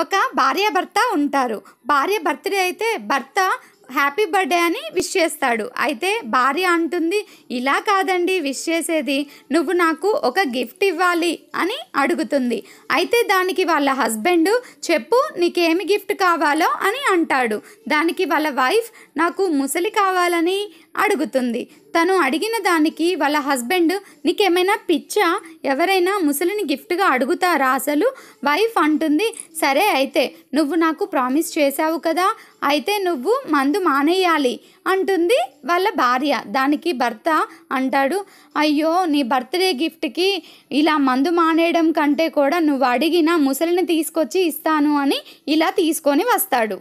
ఒక భార్యాభర్త ఉంటారు భార్య బర్త్డే అయితే భర్త హ్యాపీ బర్త్డే అని విష్ చేస్తాడు అయితే భార్య అంటుంది ఇలా కాదండి విష్ చేసేది నువ్వు నాకు ఒక గిఫ్ట్ ఇవ్వాలి అని అడుగుతుంది అయితే దానికి వాళ్ళ హస్బెండ్ చెప్పు నీకేమి గిఫ్ట్ కావాలో అని అంటాడు దానికి వాళ్ళ వైఫ్ నాకు ముసలి కావాలని అడుగుతుంది తను అడిగిన దానికి వాళ్ళ హస్బెండ్ నీకేమైనా పిచ్చా ఎవరైనా ముసలిని గిఫ్ట్గా అడుగుతారా అసలు వైఫ్ అంటుంది సరే అయితే నువ్వు నాకు ప్రామిస్ చేశావు కదా అయితే నువ్వు మందు మానేయాలి అంటుంది వాళ్ళ భార్య దానికి భర్త అంటాడు అయ్యో నీ బర్త్డే గిఫ్ట్కి ఇలా మందు మానేయడం కంటే కూడా నువ్వు అడిగిన ముసలిని తీసుకొచ్చి ఇస్తాను అని ఇలా తీసుకొని వస్తాడు